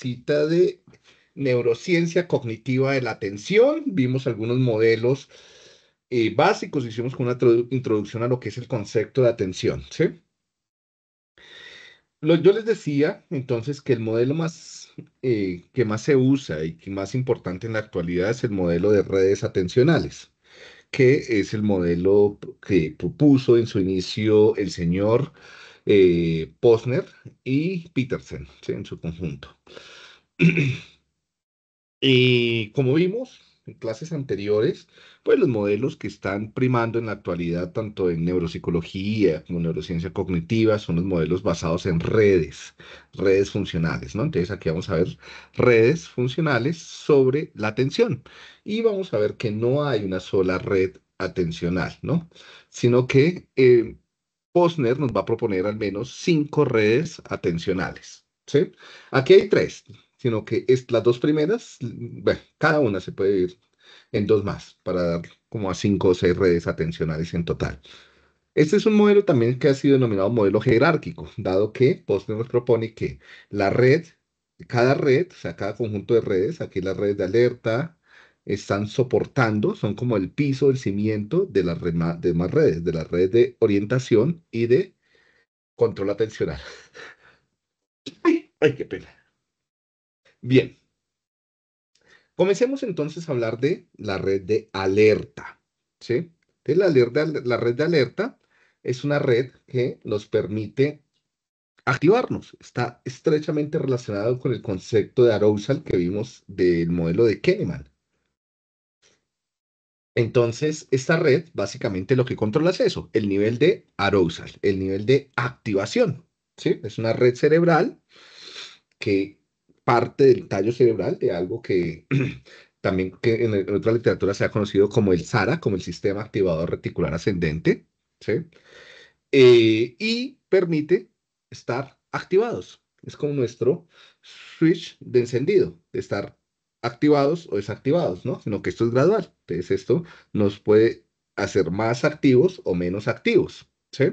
cita de neurociencia cognitiva de la atención. Vimos algunos modelos eh, básicos, hicimos una introducción a lo que es el concepto de atención. yo les decía entonces que el modelo más, eh, que más se usa y que más importante en la actualidad es el modelo de redes atencionales que es el modelo que propuso en su inicio el señor eh, Posner y Petersen en su conjunto. y como vimos en clases anteriores, pues los modelos que están primando en la actualidad, tanto en neuropsicología como en neurociencia cognitiva, son los modelos basados en redes, redes funcionales, ¿no? Entonces aquí vamos a ver redes funcionales sobre la atención y vamos a ver que no hay una sola red atencional, ¿no? Sino que eh, Posner nos va a proponer al menos cinco redes atencionales. ¿sí? Aquí hay tres, sino que las dos primeras, bueno, cada una se puede ir en dos más para dar como a cinco o seis redes atencionales en total. Este es un modelo también que ha sido denominado modelo jerárquico, dado que Posner nos propone que la red, cada red, o sea, cada conjunto de redes, aquí las redes de alerta, están soportando, son como el piso, el cimiento de las demás redes, de las redes de orientación y de control atencional. ay, qué pena. Bien. Comencemos entonces a hablar de la red de alerta. De la, alerta, la red de alerta es una red que nos permite activarnos. Está estrechamente relacionado con el concepto de arousal que vimos del modelo de Kahneman. Entonces, esta red básicamente lo que controla es eso, el nivel de arousal, el nivel de activación. ¿sí? Es una red cerebral que parte del tallo cerebral de algo que también que en, otra literatura se ha conocido como el SARA, como el sistema activador reticular ascendente, ¿sí? Eh, y permite estar activados. Es como nuestro switch de encendido, de estar activados o desactivados, ¿no? Sino que esto es gradual. Entonces esto nos puede hacer más activos o menos activos, ¿sí?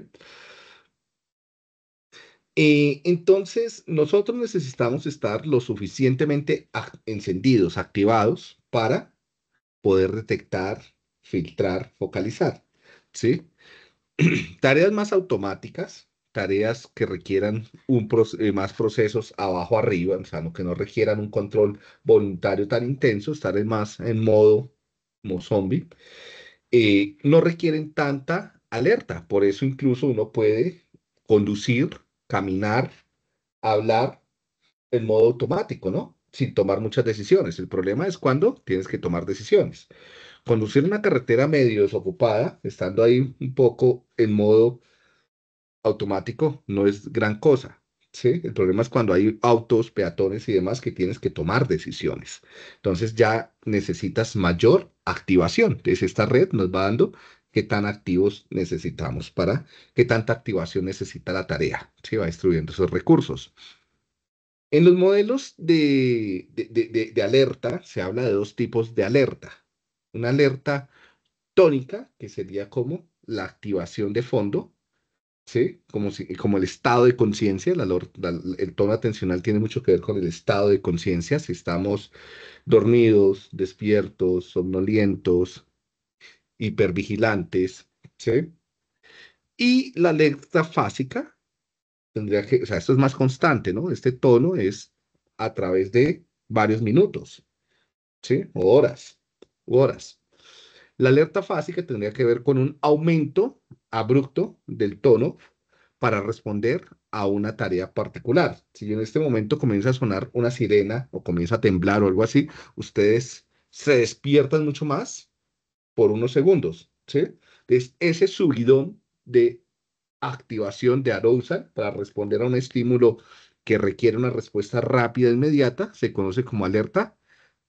entonces, nosotros necesitamos estar lo suficientemente encendidos, activados, para poder detectar, filtrar, focalizar, ¿sí? Tareas más automáticas tareas que requieran eh, más procesos abajo arriba, o sea, que no requieran un control voluntario tan intenso, estar en más en modo como zombie, eh, no requieren tanta alerta. Por eso incluso uno puede conducir, caminar, hablar en modo automático, ¿no? Sin tomar muchas decisiones. El problema es cuando tienes que tomar decisiones. Conducir una carretera medio desocupada, estando ahí un poco en modo automático no es gran cosa. ¿sí? El problema es cuando hay autos, peatones y demás que tienes que tomar decisiones. Entonces ya necesitas mayor activación. Entonces esta red nos va dando qué tan activos necesitamos para qué tanta activación necesita la tarea. Se va destruyendo esos recursos. En los modelos de, de, alerta se habla de dos tipos de alerta. Una alerta tónica, que sería como la activación de fondo, ¿sí? Como, como el estado de conciencia, el tono atencional tiene mucho que ver con el estado de conciencia, si estamos dormidos, despiertos, somnolientos, hipervigilantes, ¿sí? Y la letra fásica tendría que, o sea, esto es más constante, ¿no? Este tono es a través de varios minutos, ¿sí? O horas, horas. La alerta fásica tendría que ver con un aumento abrupto del tono para responder a una tarea particular. Si en este momento comienza a sonar una sirena o comienza a temblar o algo así, ustedes se despiertan mucho más por unos segundos, ¿sí? Entonces, ese subidón de activación de arousal para responder a un estímulo que requiere una respuesta rápida e inmediata se conoce como alerta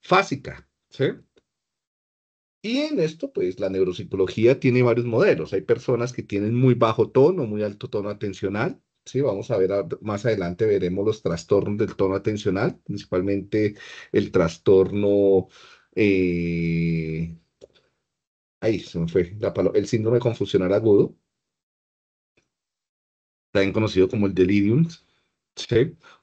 fásica, ¿sí? Y en esto, pues la neuropsicología tiene varios modelos. Hay personas que tienen muy bajo tono, muy alto tono atencional. Sí, vamos a ver más adelante, veremos los trastornos del tono atencional, principalmente el trastorno eh, ahí se me fue el síndrome confusional agudo, también conocido como el delirium,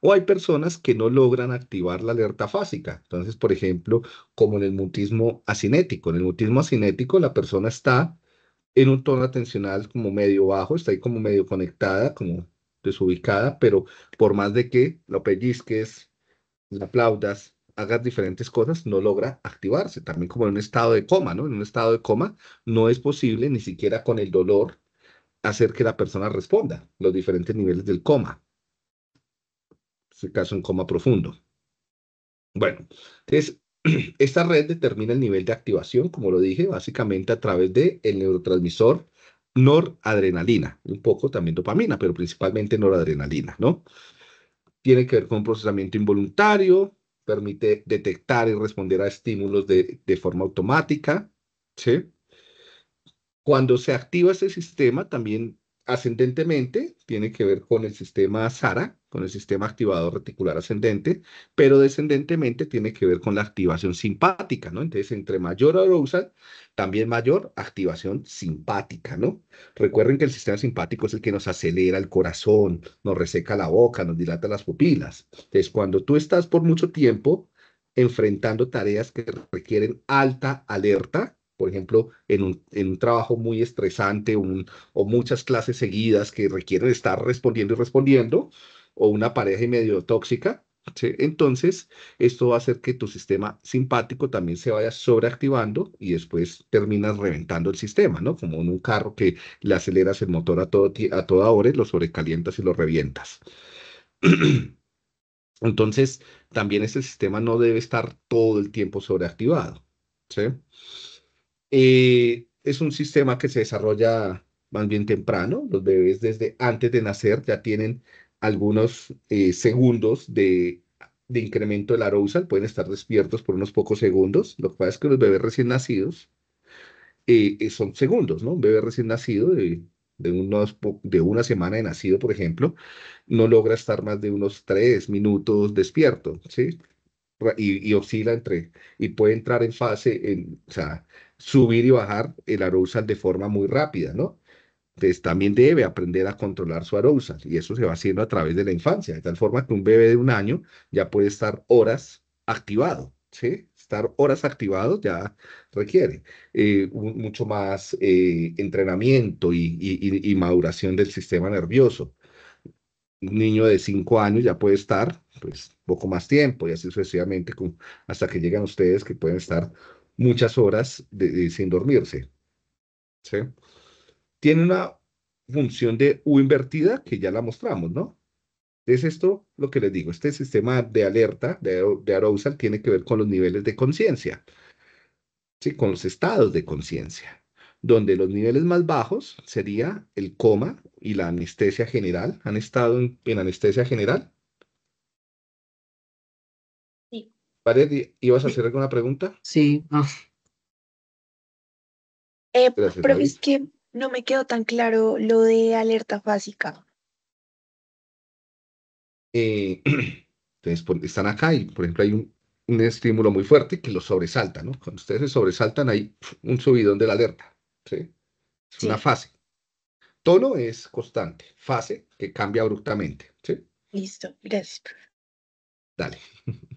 o hay personas que no logran activar la alerta fásica. Entonces, por ejemplo, como en el mutismo asinético. En el mutismo asinético la persona está en un tono atencional como medio bajo, está ahí como medio conectada, como desubicada, pero por más de que lo pellizques, la aplaudas, hagas diferentes cosas, no logra activarse. También como en un estado de coma, ¿no? En un estado de coma no es posible ni siquiera con el dolor hacer que la persona responda los diferentes niveles del coma este caso en coma profundo. Bueno, entonces, esta red determina el nivel de activación, como lo dije, básicamente a través del el neurotransmisor noradrenalina, un poco también dopamina, pero principalmente noradrenalina, ¿no? Tiene que ver con procesamiento involuntario, permite detectar y responder a estímulos de, de forma automática, ¿sí? Cuando se activa ese sistema, también ascendentemente tiene que ver con el sistema SARA, con el sistema activador reticular ascendente, pero descendentemente tiene que ver con la activación simpática, ¿no? Entonces, entre mayor arousal, también mayor activación simpática, ¿no? Recuerden que el sistema simpático es el que nos acelera el corazón, nos reseca la boca, nos dilata las pupilas. Entonces, cuando tú estás por mucho tiempo enfrentando tareas que requieren alta alerta, por ejemplo, en un, en un trabajo muy estresante un, o muchas clases seguidas que requieren estar respondiendo y respondiendo, o una pareja medio tóxica, entonces esto va a hacer que tu sistema simpático también se vaya sobreactivando y después terminas reventando el sistema, ¿no? Como en un carro que le aceleras el motor a, todo, a toda hora y lo sobrecalientas y lo revientas. Entonces, también ese sistema no debe estar todo el tiempo sobreactivado. ¿sí? Eh, es un sistema que se desarrolla más bien temprano. Los bebés desde antes de nacer ya tienen algunos eh, segundos de, de, incremento del arousal, pueden estar despiertos por unos pocos segundos. Lo que pasa es que los bebés recién nacidos eh, son segundos, ¿no? Un bebé recién nacido de, de, unos, de una semana de nacido, por ejemplo, no logra estar más de unos tres minutos despierto, ¿sí? Y, y, oscila entre, y puede entrar en fase, en, o sea, subir y bajar el arousal de forma muy rápida, ¿no? Entonces también debe aprender a controlar su arousal y eso se va haciendo a través de la infancia, de tal forma que un bebé de un año ya puede estar horas activado, ¿sí? Estar horas activado ya requiere eh, mucho más eh, entrenamiento y, maduración del sistema nervioso Un niño de cinco años ya puede estar pues poco más tiempo y así sucesivamente hasta que llegan ustedes que pueden estar muchas horas sin dormirse. Tiene una función de U invertida que ya la mostramos, ¿no? Es esto lo que les digo, este sistema de alerta de, Arousal tiene que ver con los niveles de conciencia, ¿sí? con los estados de conciencia, donde los niveles más bajos sería el coma y la anestesia general. ¿Han estado en anestesia general? Pared, vas a hacer alguna pregunta? Sí. Eh, pero es que no me quedó tan claro lo de alerta básica. Eh, entonces, están acá y, por ejemplo, hay un, estímulo muy fuerte que los sobresalta, ¿no? Cuando ustedes se sobresaltan hay un subidón de la alerta, ¿sí? Es una fase. Tono es constante, fase que cambia abruptamente, ¿sí? Listo, gracias. Dale.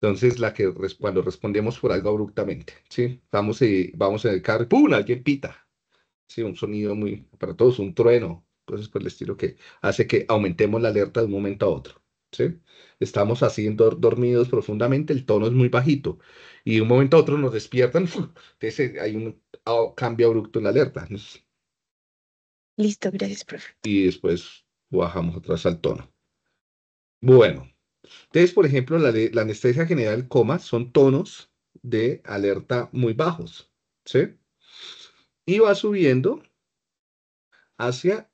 Entonces, la que cuando respondemos por algo abruptamente, ¿sí? Vamos, y vamos en el carro, ¡pum! Alguien pita. Sí, un sonido muy para todos, un trueno, cosas por el estilo que hace que aumentemos la alerta de un momento a otro. ¿sí? Estamos así dormidos profundamente, el tono es muy bajito y de un momento a otro nos despiertan, entonces eh, hay un cambio abrupto en la alerta. Listo, gracias, profe. Y después bajamos atrás al tono. Bueno, entonces, por ejemplo, la, anestesia general coma son tonos de alerta muy bajos, ¿sí? Y va subiendo hacia,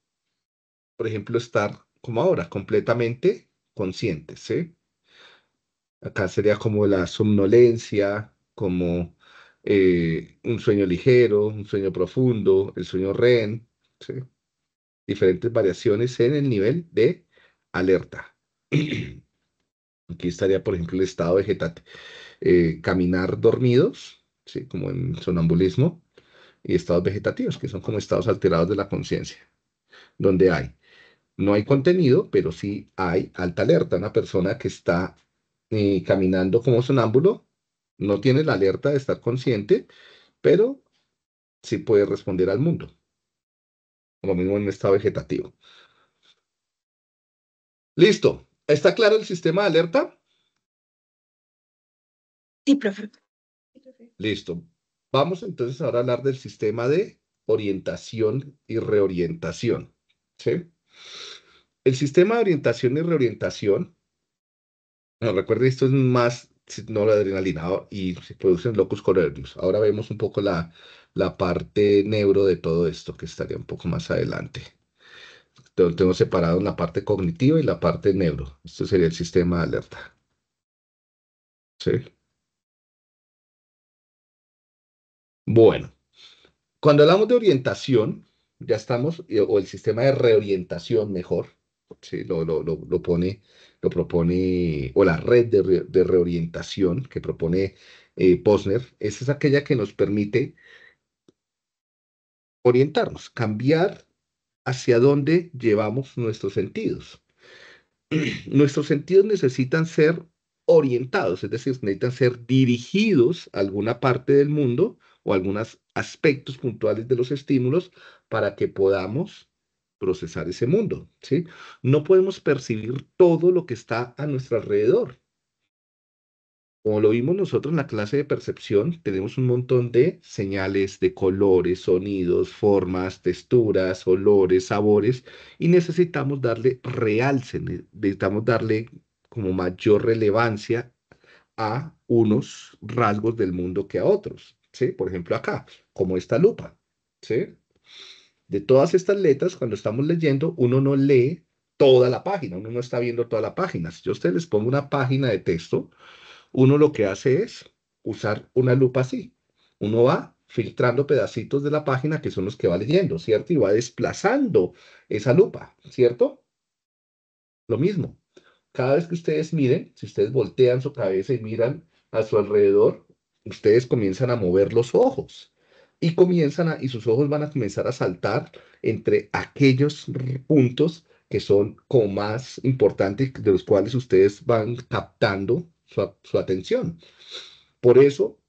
por ejemplo, estar como ahora, completamente consciente, ¿sí? Acá sería como la somnolencia, como eh, un sueño ligero, un sueño profundo, el sueño REN, ¿sí? Diferentes variaciones en el nivel de alerta. Aquí estaría, por ejemplo, el estado vegetativo eh, caminar dormidos, como en sonambulismo, y estados vegetativos, que son como estados alterados de la conciencia, donde hay, no hay contenido, pero sí hay alta alerta. Una persona que está eh, caminando como sonámbulo no tiene la alerta de estar consciente, pero sí puede responder al mundo. Lo mismo en un estado vegetativo. Listo, ¿Está claro el sistema de alerta? Sí, profe. Listo. Vamos entonces ahora a hablar del sistema de orientación y reorientación. El sistema de orientación y reorientación, recuerden, esto es más adrenalinado y se producen locus coeruleus. Ahora vemos un poco la, la parte neuro de todo esto, que estaría un poco más adelante tenemos separado la parte cognitiva y la parte neuro. Este sería el sistema de alerta. ¿Sí? Bueno, cuando hablamos de orientación, ya estamos, eh, o el sistema de reorientación mejor, lo, pone, lo propone, o la red de, reorientación que propone eh, Posner, esa es aquella que nos permite orientarnos, cambiar hacia dónde llevamos nuestros sentidos. nuestros sentidos necesitan ser orientados, es decir, necesitan ser dirigidos a alguna parte del mundo o algunos aspectos puntuales de los estímulos para que podamos procesar ese mundo, ¿sí? No podemos percibir todo lo que está a nuestro alrededor. Como lo vimos nosotros en la clase de percepción, tenemos un montón de señales de colores, sonidos, formas, texturas, olores, sabores, y necesitamos darle realce, necesitamos darle como mayor relevancia a unos rasgos del mundo que a otros, ¿sí? Por ejemplo, acá, como esta lupa, ¿sí? De todas estas letras, cuando estamos leyendo, uno no lee toda la página, uno no está viendo toda la página. Si yo a ustedes les pongo una página de texto, uno lo que hace es usar una lupa así. Uno va filtrando pedacitos de la página que son los que va leyendo, ¿cierto? Y va desplazando esa lupa, ¿cierto? Lo mismo. Cada vez que ustedes miren, si ustedes voltean su cabeza y miran a su alrededor, ustedes comienzan a mover los ojos y comienzan a, y sus ojos van a comenzar a saltar entre aquellos puntos que son como más importantes, de los cuales ustedes van captando su, atención. Por eso,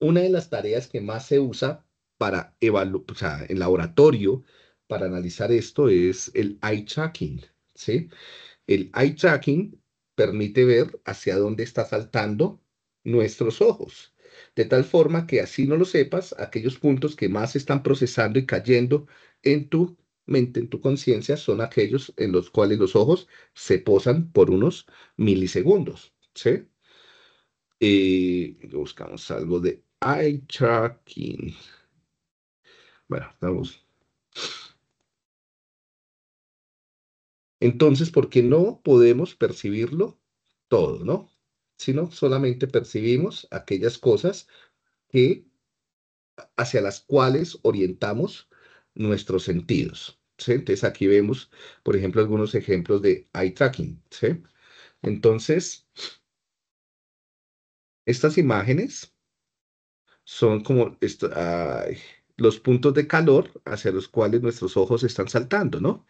una de las tareas que más se usa para evaluar, o en laboratorio, para analizar esto es el eye tracking, El eye tracking permite ver hacia dónde está saltando nuestros ojos, de tal forma que así no lo sepas, aquellos puntos que más están procesando y cayendo en tu mente, en tu conciencia, son aquellos en los cuales los ojos se posan por unos milisegundos. Y buscamos algo de eye tracking. Bueno, vamos. Entonces, porque no podemos percibirlo todo, ¿no? Sino solamente percibimos aquellas cosas que hacia las cuales orientamos nuestros sentidos. Entonces aquí vemos, por ejemplo, algunos ejemplos de eye tracking. ¿sí? Entonces, estas imágenes son como los puntos de calor hacia los cuales nuestros ojos están saltando, ¿no?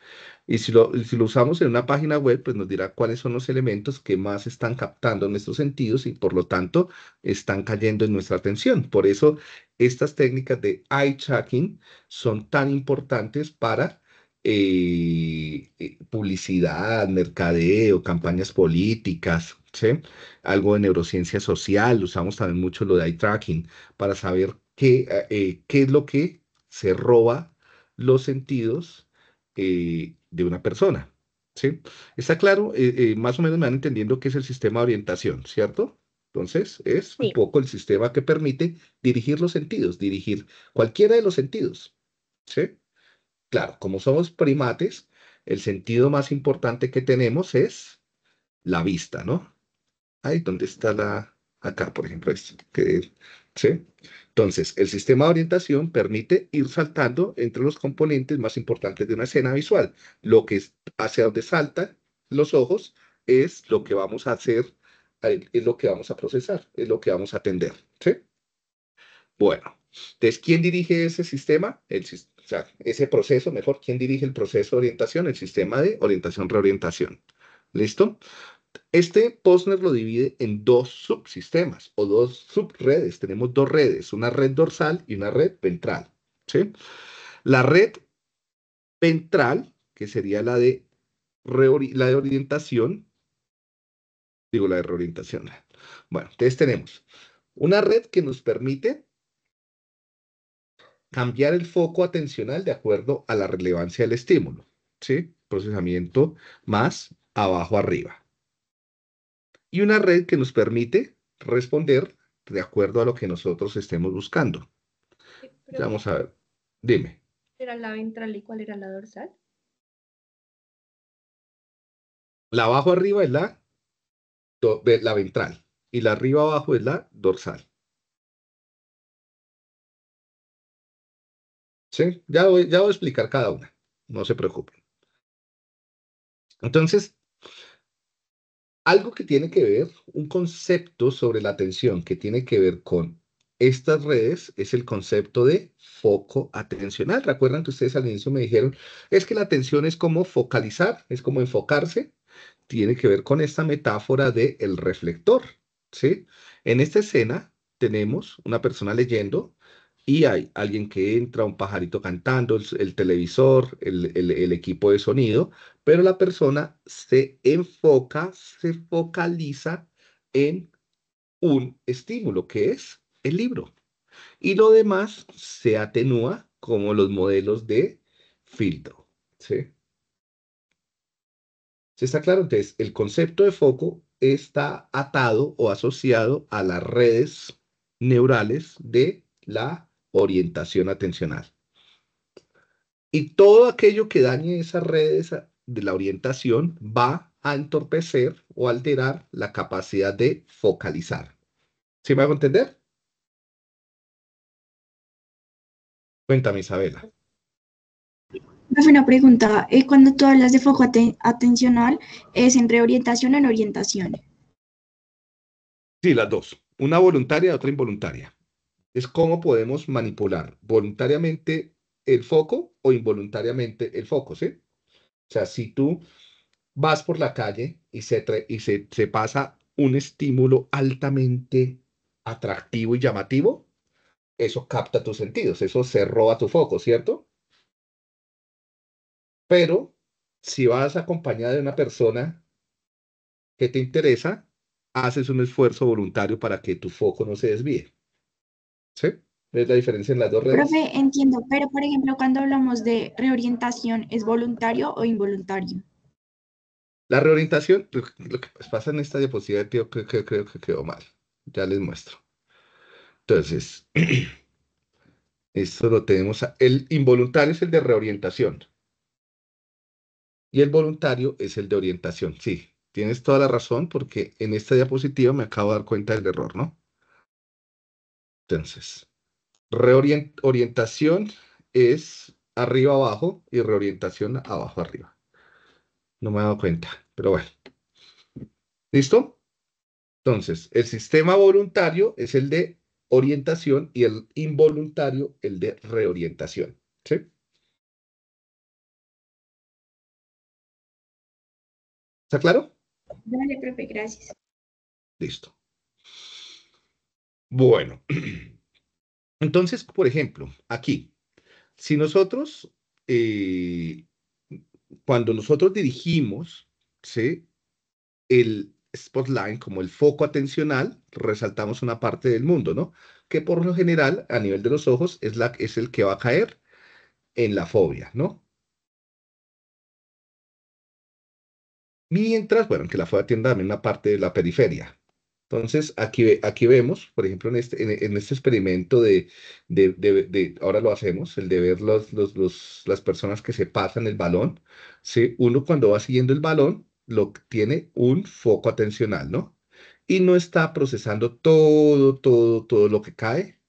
Y si lo, si lo usamos en una página web, pues nos dirá cuáles son los elementos que más están captando nuestros sentidos y por lo tanto están cayendo en nuestra atención. Por eso estas técnicas de eye tracking son tan importantes para eh, eh, publicidad, mercadeo, campañas políticas, ¿sí? algo de neurociencia social, usamos también mucho lo de eye tracking para saber qué, eh, qué es lo que se roba los sentidos de una persona. ¿sí? Está claro, más o menos me van entendiendo qué es el sistema de orientación, ¿cierto? Entonces, es un poco el sistema que permite dirigir los sentidos, dirigir cualquiera de los sentidos. ¿Sí? Claro, como somos primates, el sentido más importante que tenemos es la vista, ¿no? Ahí ¿dónde está la, acá, por ejemplo, esto, ¿sí? Entonces, el sistema de orientación permite ir saltando entre los componentes más importantes de una escena visual. Lo que es hacia donde saltan los ojos es lo que vamos a hacer, eh, es lo que vamos a procesar, es lo que vamos a atender, ¿sí? Bueno, entonces, ¿quién dirige ese sistema? El, sea, ese proceso, mejor, ¿quién dirige el proceso de orientación? El sistema de orientación-reorientación. ¿Listo? Este Posner lo divide en dos subsistemas o dos subredes. Tenemos dos redes, una red dorsal y una red ventral. La red ventral, que sería la de, la de orientación, digo la de reorientación. Bueno, entonces tenemos una red que nos permite cambiar el foco atencional de acuerdo a la relevancia del estímulo. ¿sí? Procesamiento más abajo arriba. Y una red que nos permite responder de acuerdo a lo que nosotros estemos buscando. Vamos a ver. Dime. ¿Era la ventral y cuál era la dorsal? La abajo arriba es la ventral y la arriba abajo es la dorsal. ¿sí? Ya voy, ya voy a explicar cada una, no se preocupen. Entonces, algo que tiene que ver, un concepto sobre la atención que tiene que ver con estas redes es el concepto de foco atencional. Recuerdan que ustedes al inicio me dijeron, es que la atención es como focalizar, es como enfocarse, tiene que ver con esta metáfora de reflector, ¿sí? En esta escena tenemos una persona leyendo y hay alguien que entra, un pajarito cantando, el, televisor, el, equipo de sonido, pero la persona se enfoca, se focaliza en un estímulo que es el libro. Y lo demás se atenúa como los modelos de filtro. ¿sí? está claro? Entonces, el concepto de foco está atado o asociado a las redes neurales de la orientación atencional. Y todo aquello que dañe esas redes de la orientación va a entorpecer o alterar la capacidad de focalizar. ¿Sí me hago entender? Cuéntame, Isabela. Una pregunta. Eh, cuando tú hablas de foco atencional, ¿es entre orientación o en orientación? Sí, las dos. Una voluntaria y otra involuntaria es cómo podemos manipular voluntariamente el foco o involuntariamente el foco, ¿sí? O sea, si tú vas por la calle y se, y se, se pasa un estímulo altamente atractivo y llamativo, eso capta tus sentidos, eso se roba tu foco, ¿cierto? Pero si vas acompañada de una persona que te interesa, haces un esfuerzo voluntario para que tu foco no se desvíe. ¿Sí? Es la diferencia en las dos redes. Profe, entiendo, pero por ejemplo, cuando hablamos de reorientación, ¿es voluntario o involuntario? La reorientación, lo que pasa en esta diapositiva, tío, creo, que quedó mal. Ya les muestro. Entonces, esto lo tenemos. el involuntario es el de reorientación. Y el voluntario es el de orientación. Sí, tienes toda la razón porque en esta diapositiva me acabo de dar cuenta del error, ¿no? Entonces, reorientación es arriba abajo y reorientación abajo arriba. No me he dado cuenta, pero bueno. ¿Listo? Entonces, el sistema voluntario es el de orientación y el involuntario el de reorientación. ¿Sí? ¿Está claro? Vale, profe, gracias. Listo. Bueno, entonces, por ejemplo, aquí, si nosotros, eh, cuando nosotros dirigimos, ¿sí? El spotlight como el foco atencional, resaltamos una parte del mundo, ¿no? Que por lo general, a nivel de los ojos, es, la, es el que va a caer en la fobia, ¿no? Mientras, bueno, que la fobia tienda también una parte de la periferia, entonces, aquí, aquí vemos, por ejemplo, en este, en, este experimento de, de, ahora lo hacemos, el de ver los, las personas que se pasan el balón, uno cuando va siguiendo el balón, lo tiene un foco atencional, ¿no? Y no está procesando todo, todo, todo lo que cae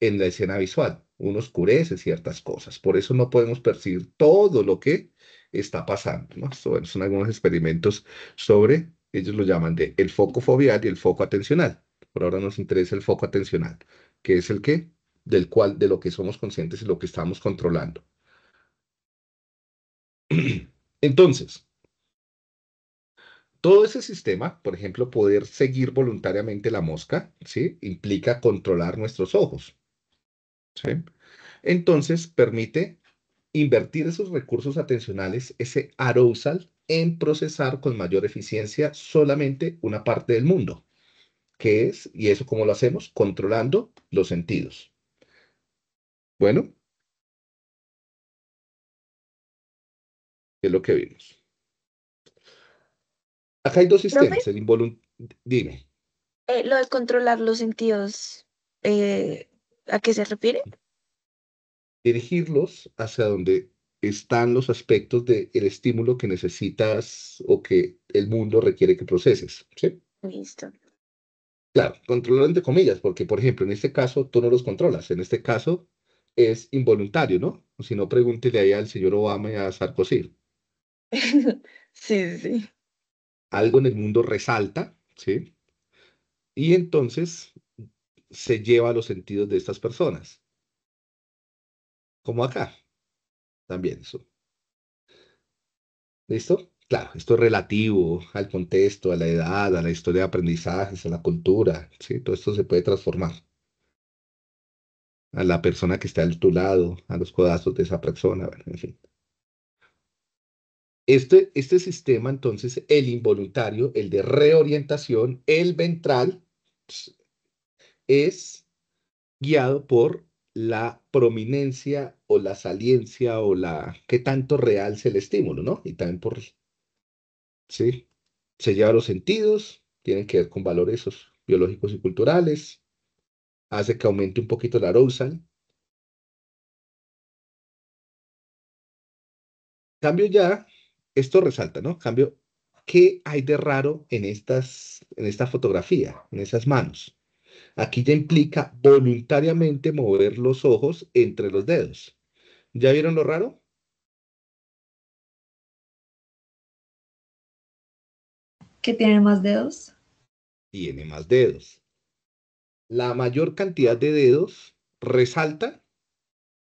en la escena visual. Uno oscurece ciertas cosas, por eso no podemos percibir todo lo que está pasando, ¿no? son algunos experimentos sobre ellos lo llaman de el foco fobial y el foco atencional. Por ahora nos interesa el foco atencional, que es el que, del cual, de lo que somos conscientes y lo que estamos controlando. Entonces, todo ese sistema, por ejemplo, poder seguir voluntariamente la mosca, ¿sí? Implica controlar nuestros ojos. ¿sí? Entonces, permite invertir esos recursos atencionales, ese arousal, en procesar con mayor eficiencia solamente una parte del mundo, que es, y eso cómo lo hacemos, controlando los sentidos. Bueno, ¿qué es lo que vimos? Acá hay dos sistemas, Dime. Eh, lo de controlar los sentidos, eh, ¿a qué se refiere? Dirigirlos hacia donde están los aspectos del estímulo que necesitas o que el mundo requiere que proceses. ¿sí? Listo. Claro, controlar entre comillas, porque por ejemplo, en este caso tú no los controlas, en este caso es involuntario, ¿no? Si no, pregúntele ahí al señor Obama y a Sarkozy. sí, sí. Algo en el mundo resalta, ¿sí? Y entonces se lleva a los sentidos de estas personas. Como acá, también eso. ¿Listo? Claro, esto es relativo al contexto, a la edad, a la historia de aprendizajes, a la cultura, ¿sí? Todo esto se puede transformar. A la persona que está a tu lado, a los codazos de esa persona, en fin. Este, este sistema, entonces, el involuntario, el de reorientación, el ventral, pues, es guiado por la prominencia o la saliencia o la qué tanto realce el estímulo, ¿no? Y también por sí, se lleva los sentidos, tienen que ver con valores biológicos y culturales, hace que aumente un poquito la arousal. Cambio ya, esto resalta, ¿no? Cambio, ¿qué hay de raro en estas, en esta fotografía, en esas manos? Aquí ya implica voluntariamente mover los ojos entre los dedos. ¿Ya vieron lo raro? ¿Qué tiene más dedos? Tiene más dedos. La mayor cantidad de dedos resalta.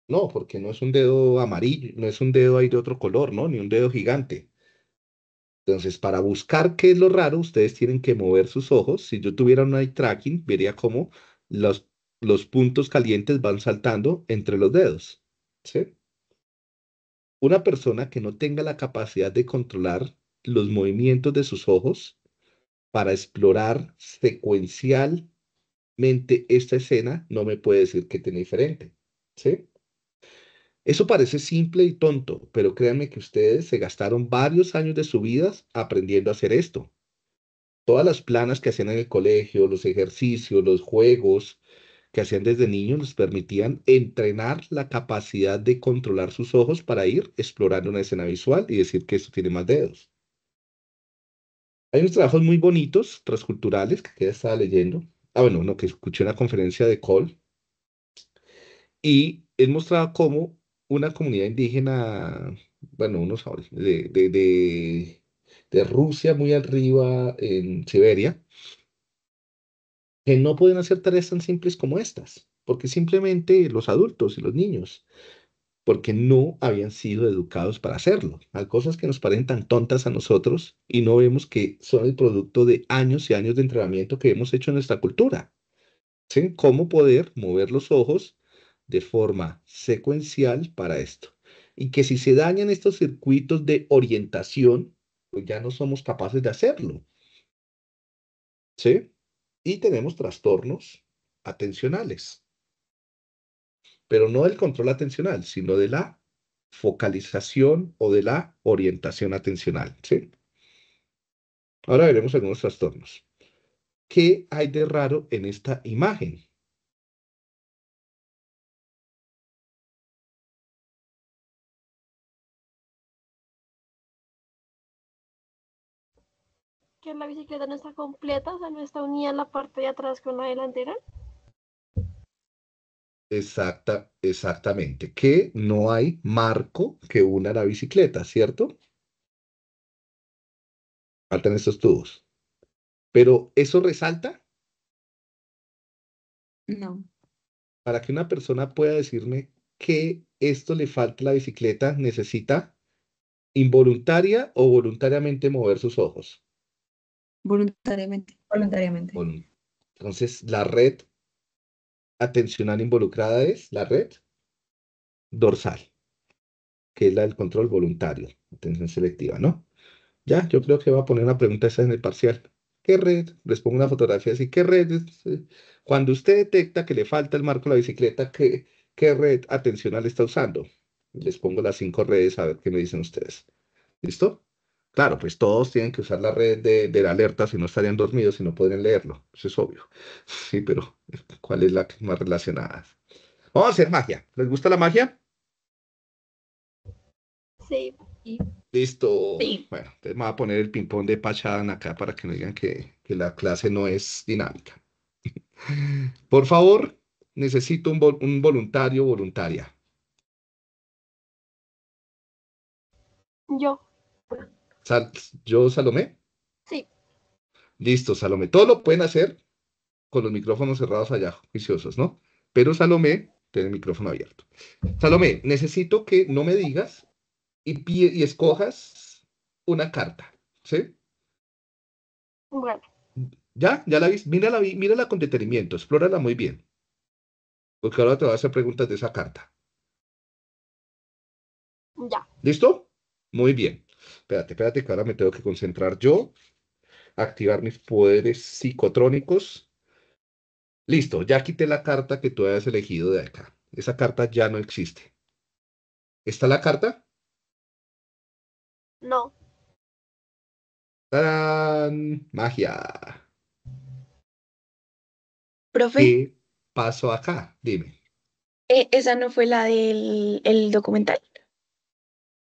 No, porque no es un dedo amarillo, no es un dedo ahí de otro color, ¿no? Ni un dedo gigante. Entonces, para buscar qué es lo raro, ustedes tienen que mover sus ojos. Si yo tuviera un eye tracking, vería cómo los, los puntos calientes van saltando entre los dedos. ¿sí? Una persona que no tenga la capacidad de controlar los movimientos de sus ojos para explorar secuencialmente esta escena, no me puede decir que tiene diferente. ¿sí? Eso parece simple y tonto, pero créanme que ustedes se gastaron varios años de su vida aprendiendo a hacer esto. Todas las planas que hacían en el colegio, los ejercicios, los juegos que hacían desde niños les permitían entrenar la capacidad de controlar sus ojos para ir explorando una escena visual y decir que eso tiene más dedos. Hay unos trabajos muy bonitos, transculturales, que ya estaba leyendo. Ah, bueno, no, que escuché una conferencia de Cole. Y él mostraba cómo una comunidad indígena, bueno, unos de, de, Rusia, muy arriba en Siberia, que no pueden hacer tareas tan simples como estas, porque simplemente los adultos y los niños, porque no habían sido educados para hacerlo. Hay cosas que nos parecen tan tontas a nosotros y no vemos que son el producto de años y años de entrenamiento que hemos hecho en nuestra cultura. ¿Sí? Cómo poder mover los ojos de forma secuencial para esto. Y que si se dañan estos circuitos de orientación, pues ya no somos capaces de hacerlo. ¿Sí? Y tenemos trastornos atencionales. Pero no del control atencional, sino de la focalización o de la orientación atencional. ¿Sí? Ahora veremos algunos trastornos. ¿Qué hay de raro en esta imagen? la bicicleta no está completa, o sea, no está unida la parte de atrás con la delantera. Exacta, exactamente, que no hay marco que una la bicicleta, ¿cierto? Faltan estos tubos. Pero ¿eso resalta? No. Para que una persona pueda decirme que esto le falta a la bicicleta, necesita involuntaria o voluntariamente mover sus ojos. Voluntariamente. Voluntariamente. Entonces, la red atencional involucrada es la red dorsal, que es la del control voluntario, atención selectiva, ¿no? Ya, yo creo que va a poner una pregunta esa en el parcial. ¿Qué red? Les pongo una fotografía así. ¿Qué red? Eh? Cuando usted detecta que le falta el marco de la bicicleta, ¿qué, qué red atencional está usando? Les pongo las cinco redes a ver qué me dicen ustedes. ¿Listo? Claro, pues todos tienen que usar la red de, la alerta, si no estarían dormidos y no podrían leerlo. Eso es obvio. Sí, pero ¿cuál es la más relacionada? Vamos a hacer magia. ¿Les gusta la magia? Sí. Listo. Bueno, entonces me voy a poner el ping-pong de Pachadan acá para que no digan que, la clase no es dinámica. Por favor, necesito un, un voluntario voluntaria. Yo. ¿Yo, Salomé? Sí. Listo, Salomé. Todo lo pueden hacer con los micrófonos cerrados allá, juiciosos, ¿no? Pero Salomé tiene el micrófono abierto. Salomé, necesito que no me digas y, y escojas una carta, ¿sí? Bueno. ¿Ya? ¿Ya la viste? Mírala, mírala con detenimiento, explórala muy bien. Porque ahora te voy a hacer preguntas de esa carta. Ya. ¿Listo? Muy bien espérate, espérate, que ahora me tengo que concentrar yo, activar mis poderes psicotrónicos. Listo, ya quité la carta que tú habías elegido de acá. Esa carta ya no existe. ¿Está la carta? No. ¡Tarán! Magia. Profe. ¿Qué pasó acá? Dime. Eh, esa no fue la del documental.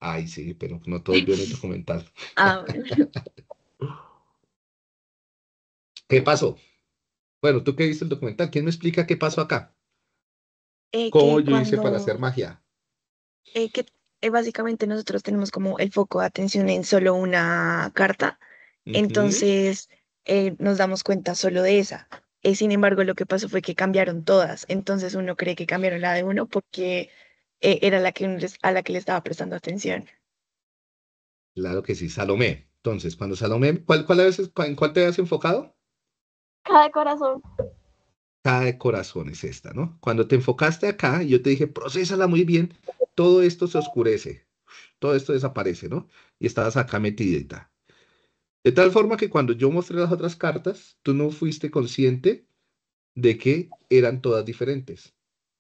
Ay, sí, pero no todo es el documental. Ah, ¿Qué pasó? Bueno, tú que viste el documental, ¿quién me explica qué pasó acá? Eh, ¿Cómo yo hice para hacer magia? Eh, que eh, básicamente nosotros tenemos como el foco de atención en solo una carta, entonces nos damos cuenta solo de esa. sin embargo, lo que pasó fue que cambiaron todas, entonces uno cree que cambiaron la de uno porque eh, era la que a la que le estaba prestando atención. Claro que sí, Salomé. Entonces, cuando Salomé, ¿cuál, veces, ¿en cuál te has enfocado? Cada corazón. Cada corazón es esta, ¿no? Cuando te enfocaste acá, yo te dije, procesala muy bien, todo esto se oscurece, todo esto desaparece, ¿no? Y estabas acá metidita. De tal forma que cuando yo mostré las otras cartas, tú no fuiste consciente de que eran todas diferentes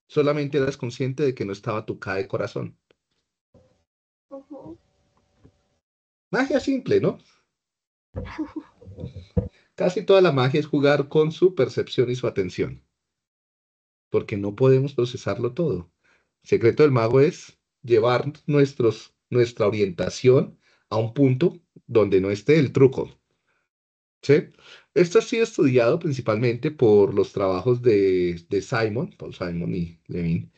solamente eras consciente de que no estaba K de corazón. Magia simple, ¿no? Casi toda la magia es jugar con su percepción y su atención, porque no podemos procesarlo todo. El secreto del mago es llevar nuestra orientación a un punto donde no esté el truco. ¿Sí? Esto ha sido estudiado principalmente por los trabajos de, Simon, Paul Simon y Levin.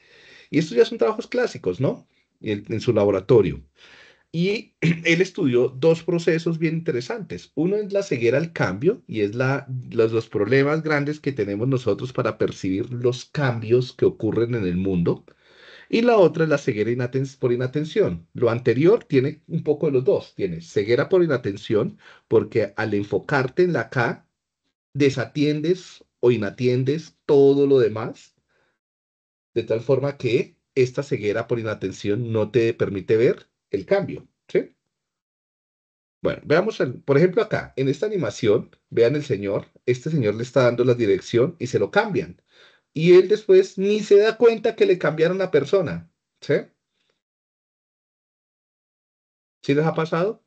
Y estos ya son trabajos clásicos, ¿no? En, su laboratorio. Y él estudió dos procesos bien interesantes. Uno es la ceguera al cambio y es la, los, problemas grandes que tenemos nosotros para percibir los cambios que ocurren en el mundo. Y la otra es la ceguera por inatención. Lo anterior tiene un poco de los dos. Tiene ceguera por inatención porque al enfocarte en la K desatiendes o inatiendes todo lo demás, de tal forma que esta ceguera por inatención no te permite ver el cambio, ¿sí? Bueno, veamos, por ejemplo, acá, en esta animación, vean el señor, este señor le está dando la dirección y se lo cambian. Y él después ni se da cuenta que le cambiaron la persona, ¿sí? ¿Sí les ha pasado?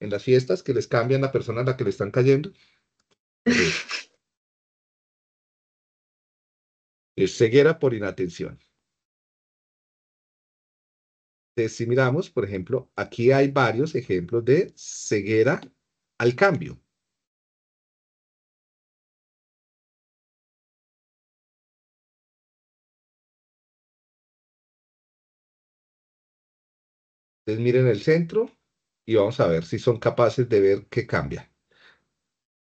en las fiestas que les cambian la persona a la que le están cayendo. Eh, es ceguera por inatención. si miramos, por ejemplo, aquí hay varios ejemplos de ceguera al cambio. Entonces miren el centro, y vamos a ver si son capaces de ver qué cambia.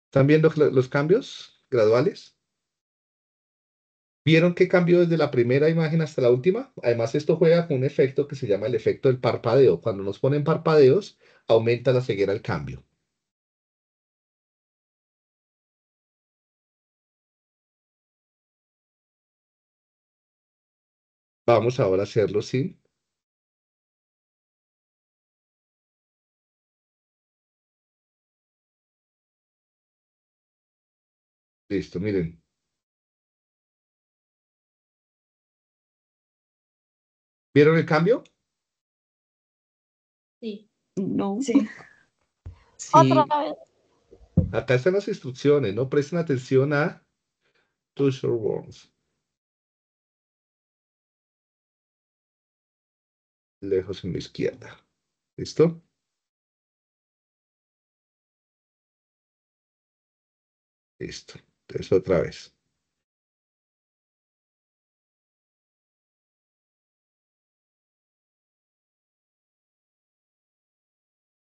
¿Están viendo los cambios graduales? ¿Vieron qué cambió desde la primera imagen hasta la última? Además, esto juega con un efecto que se llama el efecto del parpadeo. Cuando nos ponen parpadeos, aumenta la ceguera al cambio. Vamos ahora a hacerlo sin Listo, miren. ¿Vieron el cambio? Sí. No. Sí. sí. Otra vez. Acá están las instrucciones, ¿no? Presten atención a two short Lejos en mi izquierda. ¿Listo? Listo otra vez.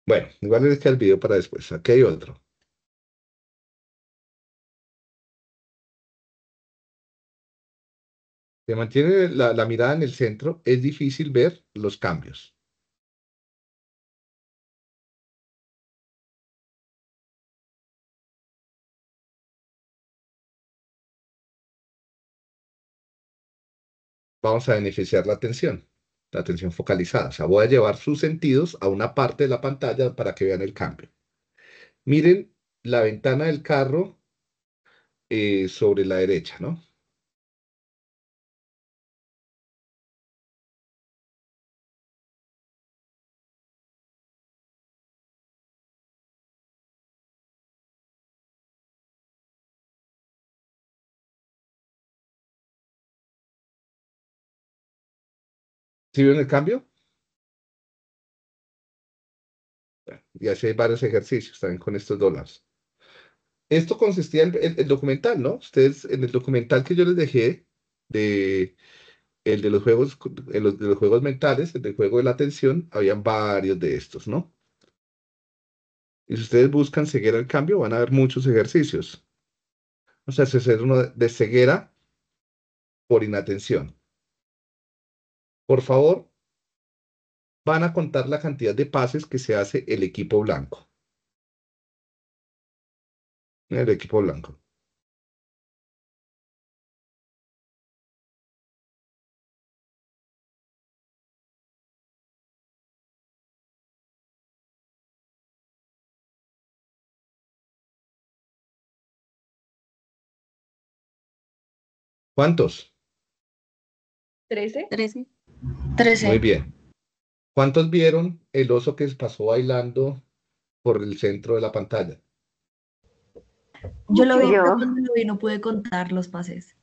Bueno, igual les queda el video para después. Aquí hay otro. Se mantiene la mirada en el centro, es difícil ver los cambios. vamos a beneficiar la atención, la atención focalizada. O sea, voy a llevar sus sentidos a una parte de la pantalla para que vean el cambio. Miren la ventana del carro eh, sobre la derecha, ¿no? ¿Sí vieron el cambio? Y así hay varios ejercicios también con estos dólares. Esto consistía en el, documental, ¿no? Ustedes, en el documental que yo les dejé, de, el de los juegos, de los juegos mentales, el del juego de la atención, habían varios de estos, ¿no? Y si ustedes buscan ceguera el cambio, van a ver muchos ejercicios. O sea, se hace uno de ceguera por inatención. Por favor, van a contar la cantidad de pases que se hace el equipo blanco. El equipo blanco. ¿Cuántos? Trece. Trece. Muy bien. ¿Cuántos vieron el oso que pasó bailando por el centro de la pantalla? Yo lo vi, no pude contar los pases.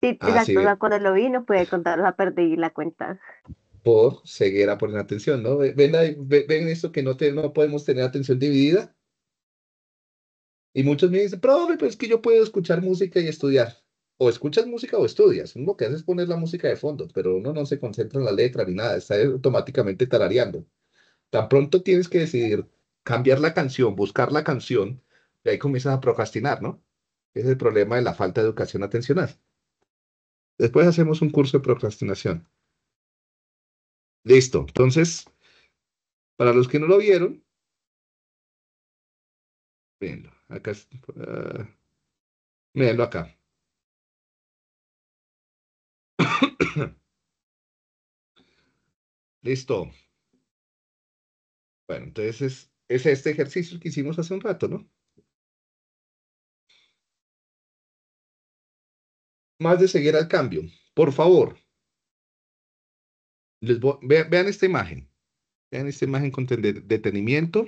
Sí, exacto, ah, cuando lo vi no pude contar, la perdí la cuenta. Por ceguera, por atención ¿no? ¿Ven, ahí, ven esto que no, te, no podemos tener atención dividida? Y muchos me dicen, pero es que yo puedo escuchar música y estudiar o escuchas música o estudias. Uno que haces es poner la música de fondo, pero uno no se concentra en la letra ni nada, está automáticamente tarareando. Tan pronto tienes que decidir cambiar la canción, buscar la canción, y ahí comienzas a procrastinar, ¿no? Es el problema de la falta de educación atencional. Después hacemos un curso de procrastinación. Listo. Entonces, para los que no lo vieron, mirenlo Acá, ah, acá. Listo. Bueno, entonces es, este ejercicio que hicimos hace un rato, ¿no? Más de seguir al cambio. Por favor, vean, vean esta imagen. Vean esta imagen con detenimiento.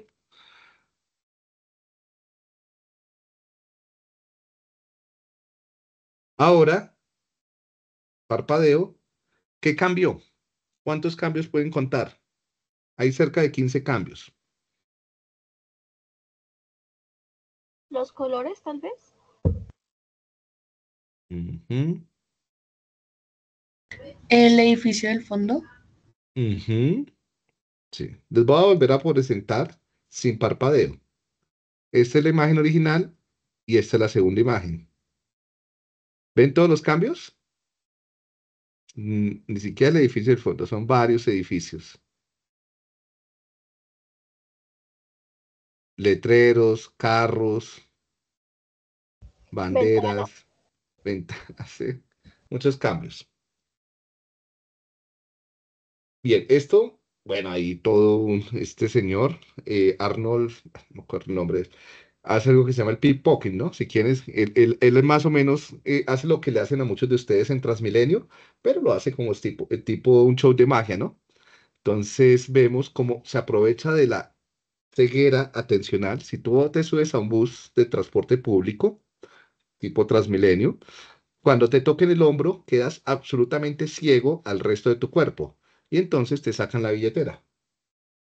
Ahora, parpadeo, ¿qué cambió? ¿Cuántos cambios pueden contar? Hay cerca de 15 cambios. ¿Los colores, tal vez? ¿El edificio del fondo? Sí. Les voy a volver a presentar sin parpadeo. Esta es la imagen original y esta es la segunda imagen. ¿Ven todos los cambios? ni siquiera el edificio del fondo, son varios edificios. Letreros, carros, banderas, ventanas, muchos cambios. Bien, esto, bueno, ahí todo este señor, eh, Arnold, no recuerdo el nombre, hace algo que se llama el pickpocket, ¿no? Si quieres, él, él, más o menos eh, hace lo que le hacen a muchos de ustedes en Transmilenio, pero lo hace como tipo, tipo un show de magia, ¿no? Entonces vemos cómo se aprovecha de la ceguera atencional. Si tú te subes a un bus de transporte público, tipo Transmilenio, cuando te toquen el hombro, quedas absolutamente ciego al resto de tu cuerpo y entonces te sacan la billetera.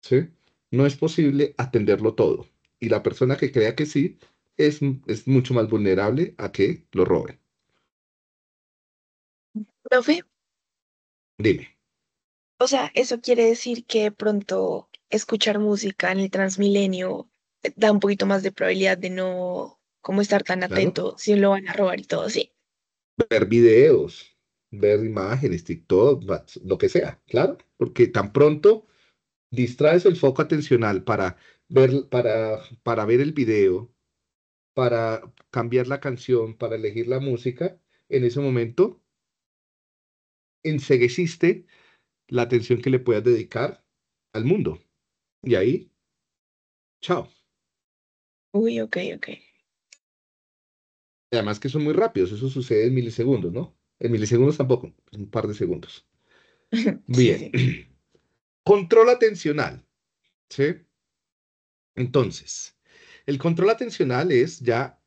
¿Sí? No es posible atenderlo todo y la persona que crea que sí es, es mucho más vulnerable a que lo roben. ¿Profe? Dime. O sea, eso quiere decir que pronto escuchar música en el transmilenio da un poquito más de probabilidad de no como estar tan atento si lo van a robar y todo, sí. Ver videos, ver imágenes, TikTok, lo que sea, claro, porque tan pronto distraes el foco atencional para ver, para, para ver el video, para cambiar la canción, para elegir la música, en ese momento enseguesiste la atención que le puedas dedicar al mundo. Y ahí, chao. Uy, ok, ok. Además que son muy rápidos, eso sucede en milisegundos, ¿no? En milisegundos tampoco, un par de segundos. Bien. Control atencional. ¿Sí? Entonces, el control atencional es ya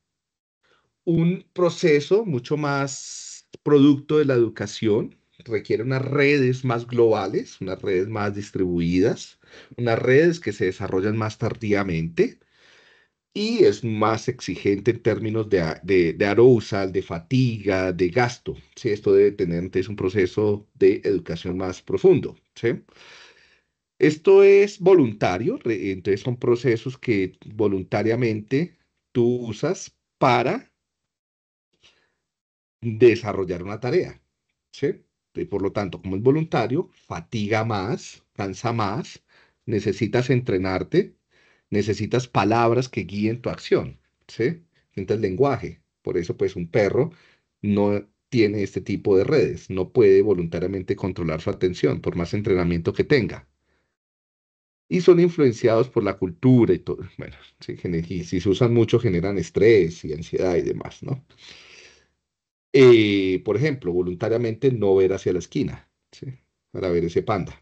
un proceso mucho más producto de la educación, requiere unas redes más globales, unas redes más distribuidas, unas redes que se desarrollan más tardíamente y es más exigente en términos de, de, arousal, de fatiga, de gasto. ¿sí? Esto debe tener un proceso de educación más profundo. ¿sí? Esto es voluntario, entonces son procesos que voluntariamente tú usas para desarrollar una tarea. ¿sí? Y por lo tanto, como es voluntario, fatiga más, cansa más, necesitas entrenarte, necesitas palabras que guíen tu acción, ¿sí? el lenguaje. Por eso, pues, un perro no tiene este tipo de redes, no puede voluntariamente controlar su atención, por más entrenamiento que tenga y son influenciados por la cultura y todo. Bueno, si, si se usan mucho generan estrés y ansiedad y demás, ¿no? Eh, por ejemplo, voluntariamente no ver hacia la esquina, ¿sí? Para ver ese panda.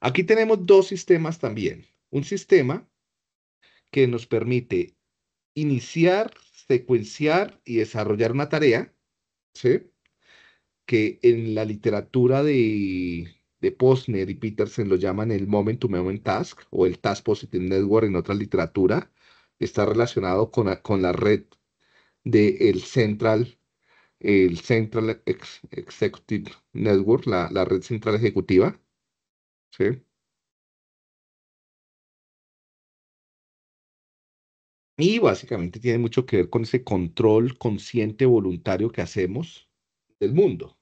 Aquí tenemos dos sistemas también. Un sistema que nos permite iniciar, secuenciar y desarrollar una tarea, ¿sí? Que en la literatura de de Posner y Peterson lo llaman el Moment to Moment Task o el Task Positive Network en otra literatura. Está relacionado con, con la red del Central, el Central Executive Network, la, red central ejecutiva. Y básicamente tiene mucho que ver con ese control consciente voluntario que hacemos del mundo,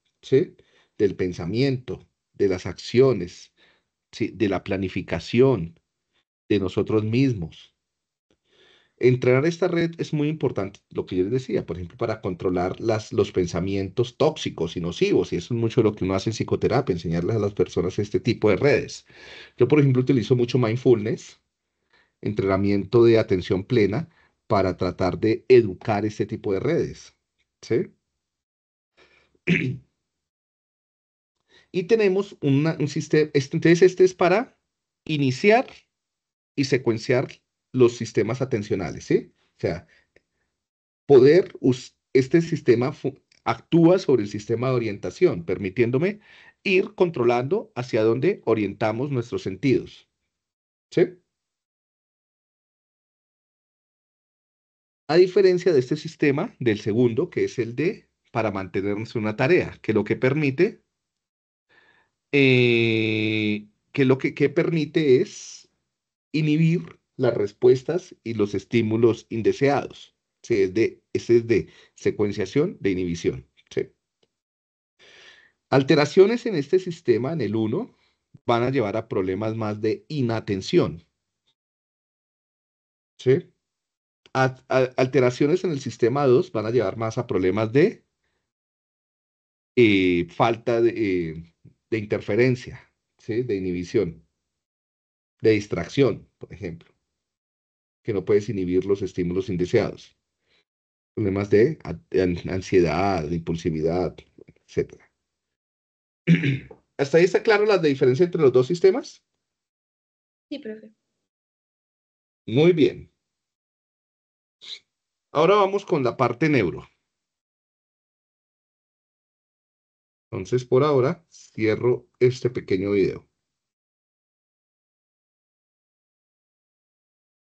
del pensamiento, de las acciones, de la planificación de nosotros mismos. Entrenar esta red es muy importante, lo que yo les decía, por ejemplo, para controlar las, los pensamientos tóxicos y nocivos, y eso es mucho lo que uno hace en psicoterapia, enseñarles a las personas este tipo de redes. Yo, por ejemplo, utilizo mucho mindfulness, entrenamiento de atención plena, para tratar de educar este tipo de redes, ¿sí? Y tenemos un sistema, este, entonces este es para iniciar y secuenciar los sistemas atencionales, ¿sí? O sea, poder, este sistema actúa sobre el sistema de orientación, permitiéndome ir controlando hacia dónde orientamos nuestros sentidos, ¿sí? A diferencia de este sistema, del segundo, que es el de para mantenernos en una tarea, que lo que permite eh, que lo que, permite es inhibir las respuestas y los estímulos indeseados. ¿sí? Es de, ese es de secuenciación de inhibición. Alteraciones en este sistema, en el 1, van a llevar a problemas más de inatención. alteraciones en el sistema 2 van a llevar más a problemas de eh, falta de, eh, de interferencia, ¿sí? de inhibición, de distracción, por ejemplo, que no puedes inhibir los estímulos indeseados. Problemas de ansiedad, impulsividad, etc. ¿Hasta ahí está claro la diferencia entre los dos sistemas? Sí, profe. Muy bien. Ahora vamos con la parte neuro. Entonces, por ahora, cierro este pequeño video.